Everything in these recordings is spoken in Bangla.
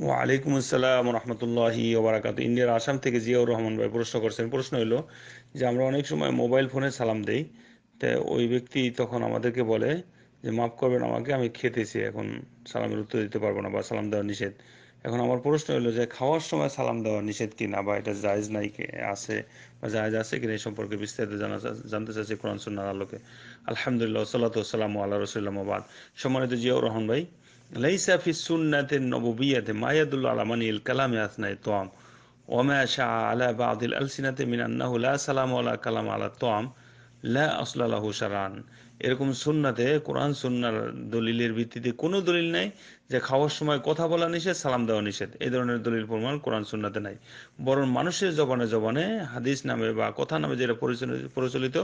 ওয়ালাইকুম আসসালাম রহমতুল্লাহি ওবরাকাত ইন্ডিয়ার আসাম থেকে জিয়াউর রহমান ভাই প্রশ্ন করছেন প্রশ্ন হলো যে আমরা অনেক সময় মোবাইল ফোনে সালাম দেই তো ওই ব্যক্তি তখন আমাদেরকে বলে যে মাফ করবেন আমাকে আমি খেতেছি এখন সালামের উত্তর দিতে পারবো না বা সালাম দেওয়া নিষেধ এখন আমার প্রশ্ন হলো যে খাওয়ার সময় সালাম দেওয়া নিষেধ কিনা বা এটা জায়েজ নাই কে আছে বা জায়েজ আছে কিনা এই সম্পর্কে বিস্তারিত জানা জানতে চাচ্ছি কোরআন সুন্নার আলোকে আলহামদুলিল্লাহ সাল্লাহ সাল্লাম আল্লাহ রসুল্লামাবাদ সম্মানিত জিয়াউর রহমান ভাই ليس في السنة النبوية ما يدل على من الكلام أثناء الطعام وما شاع على بعض الألسنة من أنه لا سلام ولا كلام على الطعام লা সারান এরকম সুন্নাতে কোরআন সুন্নার দলিলের ভিত্তিতে কোনো দলিল নাই যে খাওয়ার সময় কথা বলা নিষেধ সালাম দেওয়া নিষেধ এই ধরনের দলিল প্রমাণ কোরআন সুন্নাতে নাই বরং মানুষের জবানে জবানে হাদিস নামে বা কথা নামে যেটা প্রচলিত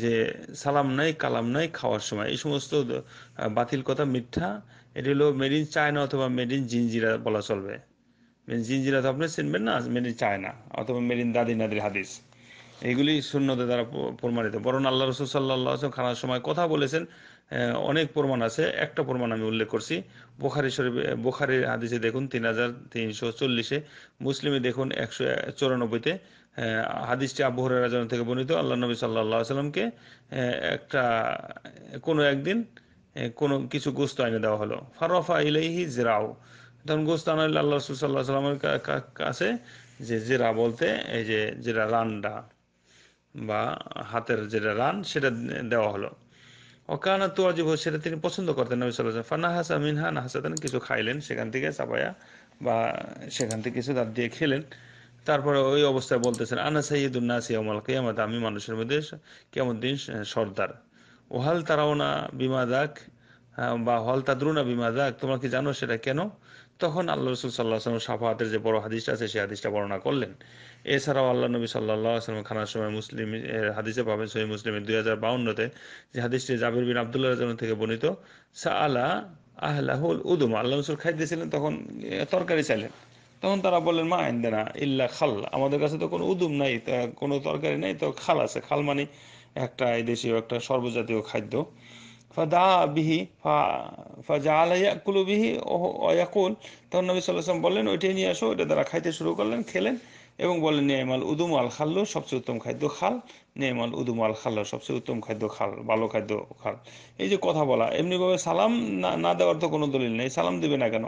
যে সালাম নাই কালাম নাই খাওয়ার সময় এই সমস্ত বাতিল কথা মিথ্যা এটি হলো মেড ইন চায়না অথবা মেড ইন জিনজিরা বলা চলবে জিনজিরা তো আপনি চিনবেন না মেড ইন চায়না অথবা মেড ইন দাদি নাদির হাদিস এগুলি শূন্যতে দ্বারা প্রমাণিত বরং আল্লাহ রসুল সাল্লাহ আসলাম খানার সময় কথা বলেছেন অনেক প্রমাণ আছে একটা প্রমাণ আমি উল্লেখ করছি বোখারি শরীফ বোখারির হাদিসে দেখুন তিন হাজার তিনশো চল্লিশে মুসলিমে দেখুন একশো চুরানব্বইতে হাদিসটি আবহরের রাজন থেকে বর্ণিত আল্লাহ নবী সাল্লাহ সাল্লামকে একটা কোনো একদিন কোনো কিছু গোস্ত আইনে দেওয়া হলো ফারফা ইলেহি জেরাও তখন গোস্ত আনা আল্লাহ রসুল সাল্লাহ সাল্লামের কাছে যে জেরা বলতে এই যে জেরা রান্ডা বা হাতের যেটা রান সেটা দেওয়া হলো অকানা তুয়াজিব সেটা তিনি পছন্দ করতেন নবী সাল্লাম ফানা হাসা মিনহা না কিছু খাইলেন সেখান থেকে চাপায়া বা সেখান থেকে কিছু দাঁত দিয়ে খেলেন তারপরে ওই অবস্থায় বলতেছেন আনা সাইয়েদুন্নাস ইয়ামাল কিয়ামত আমি মানুষের মধ্যে কেমন দিন সর্দার ওহাল তারাও না বিমা দাক হ্যাঁ, বা হল তাদ্রুনা বিমাজাক তোমরা কি জানো সেটা কেন তখন আল্লাহ রসুল সাল্লাহ আসলাম সাফাহাতের যে বড় হাদিসটা আছে সেই হাদিসটা বর্ণনা করলেন এছাড়াও আল্লাহ নবী সাল্লাহ আসলাম খানার সময় মুসলিম হাদিসে পাবেন সহি মুসলিমের দুই হাজার বাউন্নতে যে হাদিসটি জাবির বিন আবদুল্লাহ জন থেকে বর্ণিত সা আলা আহলাহুল উদুম আল্লাহ রসুল খাইতেছিলেন তখন তরকারি চাইলেন তখন তারা বললেন মা আইন দেনা ইল্লা খাল আমাদের কাছে তো কোনো উদুম নাই কোনো তরকারি নেই তো খাল আছে খাল মানে একটা এদেশীয় একটা সর্বজাতীয় খাদ্য ফাদা বিহি ফাজাল ইয়াকুলু বিহি অয়াকুল তখন নবী সাল্লাম বললেন ওইটাই নিয়ে আসো ওইটা তারা খাইতে শুরু করলেন খেলেন এবং বলেন নেয়মাল উদুম আল খাল্লো সবচেয়ে উত্তম খাদ্য খাল নেয়মাল উদুম আল খাল্লো সবচেয়ে উত্তম খাদ্য খাল ভালো খাদ্য খাল এই যে কথা বলা এমনিভাবে সালাম না না দেওয়ার তো কোনো দলিল নেই সালাম দিবে না কেন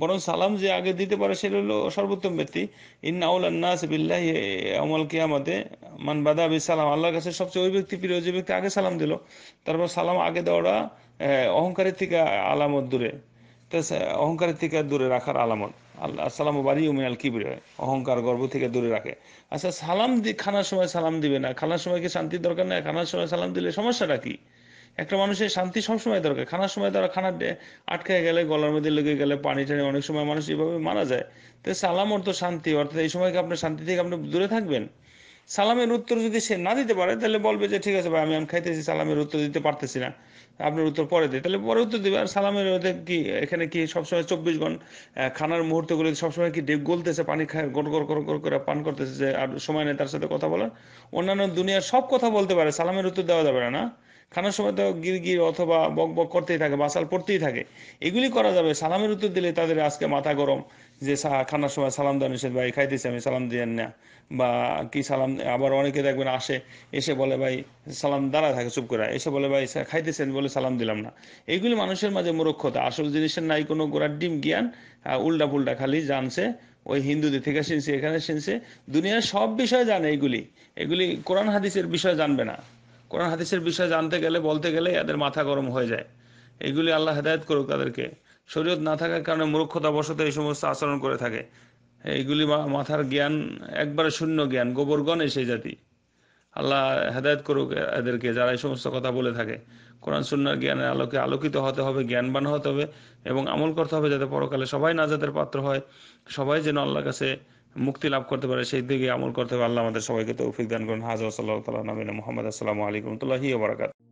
বরং সালাম যে আগে দিতে পারে সেটা হলো সর্বোত্তম ব্যক্তি ইন্নাউল আন্নাস বিল্লাহ আমল আমাদের মান বাদা সালাম আল্লাহর কাছে সবচেয়ে ওই ব্যক্তি প্রিয় যে ব্যক্তি আগে সালাম দিল তারপর সালাম আগে দেওয়াটা অহংকারের থেকে আলামত দূরে অহংকারের থেকে দূরে রাখার আলামত আল্লাহ ও বাড়ি উমিয়াল হয় অহংকার গর্ব থেকে দূরে রাখে আচ্ছা সালাম দি খানার সময় সালাম দিবে না খানার সময় কি শান্তির দরকার নেই খানার সময় সালাম দিলে সমস্যাটা কি একটা মানুষের শান্তি সবসময় দরকার খানার সময় তারা খানা আটকে গেলে গলার মধ্যে লেগে গেলে পানি টানি অনেক সময় মানুষ এভাবে মারা যায় তো সালাম অর্থ শান্তি অর্থাৎ এই সময় কি আপনার শান্তি থেকে আপনি দূরে থাকবেন সালামের উত্তর যদি সে না দিতে পারে তাহলে বলবে যে ঠিক আছে ভাই আমি আমি খাইতেছি সালামের উত্তর দিতে পারতেছি না আপনার উত্তর পরে দিই তাহলে পরে উত্তর দিবে আর সালামের কি এখানে কি সবসময় চব্বিশ ঘন খানার মুহূর্ত সব সবসময় কি গলতেছে পানি খায় গড় গড় গড় গড় করে পান করতেছে যে আর সময় নেই তার সাথে কথা বলার অন্যান্য দুনিয়ার সব কথা বলতে পারে সালামের উত্তর দেওয়া যাবে না না খানার সময় তো গির গির অথবা বক বক করতেই থাকে বাসাল পড়তেই থাকে এগুলি করা যাবে সালামের উত্তর দিলে তাদের আজকে মাথা গরম যে খানার সময় সালাম দেওয়া নিষেধ ভাই খাইতেছি আমি সালাম দিয়েন না বা কি সালাম আবার অনেকে দেখবেন আসে এসে বলে ভাই সালাম দাঁড়া থাকে চুপ করে এসে বলে ভাই খাইতেছেন বলে সালাম দিলাম না এগুলি মানুষের মাঝে মূরক্ষতা আসল জিনিসের নাই কোনো গোড়ার ডিম জ্ঞান উল্টা পুল্টা খালি জানছে ওই হিন্দুদের থেকে শুনছি এখানে শুনছে দুনিয়ার সব বিষয় জানে এগুলি এগুলি কোরআন হাদিসের বিষয় জানবে না কোরআন হাদিসের বিষয়ে জানতে গেলে বলতে গেলে এদের মাথা গরম হয়ে যায় এগুলি আল্লাহ হেদায়ত করুক তাদেরকে শরীয়ত না থাকার কারণে মূর্খতাবশত এই সমস্ত আচরণ করে থাকে এইগুলি মাথার জ্ঞান একবারে শূন্য জ্ঞান গোবরগণ সেই জাতি আল্লাহ হেদায়ত করুক এদেরকে যারা এই সমস্ত কথা বলে থাকে কোরআন সুন্নার জ্ঞানের আলোকে আলোকিত হতে হবে জ্ঞানবান হতে হবে এবং আমল করতে হবে যাতে পরকালে সবাই নাজাদের পাত্র হয় সবাই যেন আল্লাহর কাছে মুক্তি লাভ করতে পারে সেই দিকে আমল করতে হবে আল্লাহ আমাদের সবাইকে তৌফিক দান করুন হাজার সাল্লাহ তালা নবীন মোহাম্মদ আসসালামু আলাইকুম তুল্লাহি বারাকাত